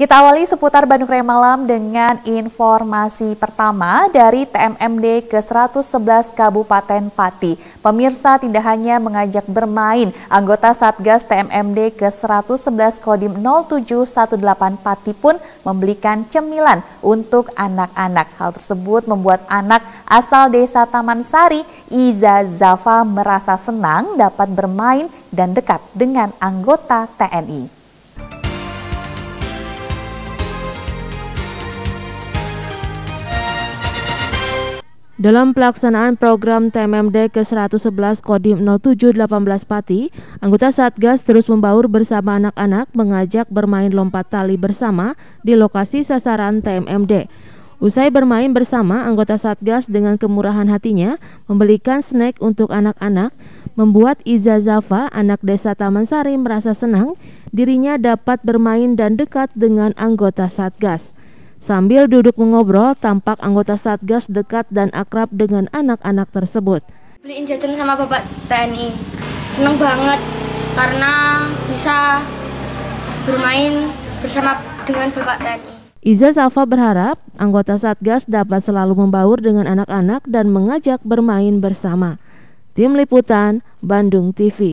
Kita awali seputar Bandung Raya Malam dengan informasi pertama dari TMMD ke-111 Kabupaten Pati. Pemirsa tidak hanya mengajak bermain, anggota Satgas TMMD ke-111 Kodim 0718 Pati pun membelikan cemilan untuk anak-anak. Hal tersebut membuat anak asal desa Taman Sari, Iza Zafa merasa senang dapat bermain dan dekat dengan anggota TNI. Dalam pelaksanaan program TMMD ke-111 Kodim 0718 Pati, anggota Satgas terus membaur bersama anak-anak mengajak bermain lompat tali bersama di lokasi sasaran TMMD. Usai bermain bersama, anggota Satgas dengan kemurahan hatinya membelikan snack untuk anak-anak, membuat Iza Zafa, anak desa Taman Sari merasa senang dirinya dapat bermain dan dekat dengan anggota Satgas. Sambil duduk mengobrol, tampak anggota Satgas dekat dan akrab dengan anak-anak tersebut. Beliin jajan sama Bapak TNI. Seneng banget karena bisa bermain bersama dengan Bapak TNI. Iza Safa berharap anggota Satgas dapat selalu membaur dengan anak-anak dan mengajak bermain bersama. Tim Liputan, Bandung TV.